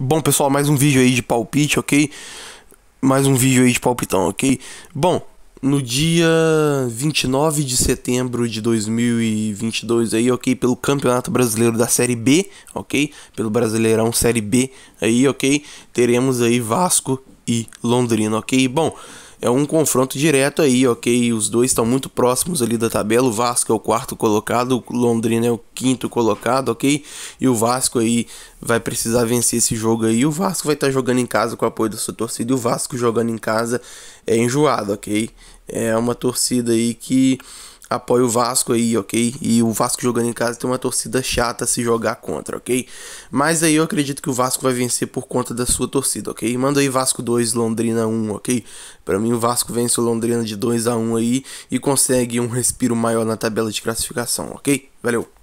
Bom, pessoal, mais um vídeo aí de palpite, ok? Mais um vídeo aí de palpitão, ok? Bom, no dia 29 de setembro de 2022 aí, ok? Pelo Campeonato Brasileiro da Série B, ok? Pelo Brasileirão Série B aí, ok? Teremos aí Vasco e Londrina, ok? Bom é um confronto direto aí, ok? Os dois estão muito próximos ali da tabela. O Vasco é o quarto colocado, o Londrina é o quinto colocado, ok? E o Vasco aí vai precisar vencer esse jogo aí. O Vasco vai estar tá jogando em casa com o apoio da sua torcida. E o Vasco jogando em casa é enjoado, ok? É uma torcida aí que apoia o Vasco aí, ok? E o Vasco jogando em casa tem uma torcida chata a se jogar contra, ok? Mas aí eu acredito que o Vasco vai vencer por conta da sua torcida, ok? Manda aí Vasco 2, Londrina 1, ok? Para mim o Vasco vence o Londrina de 2 a 1 aí e consegue um respiro maior na tabela de classificação, ok? Valeu!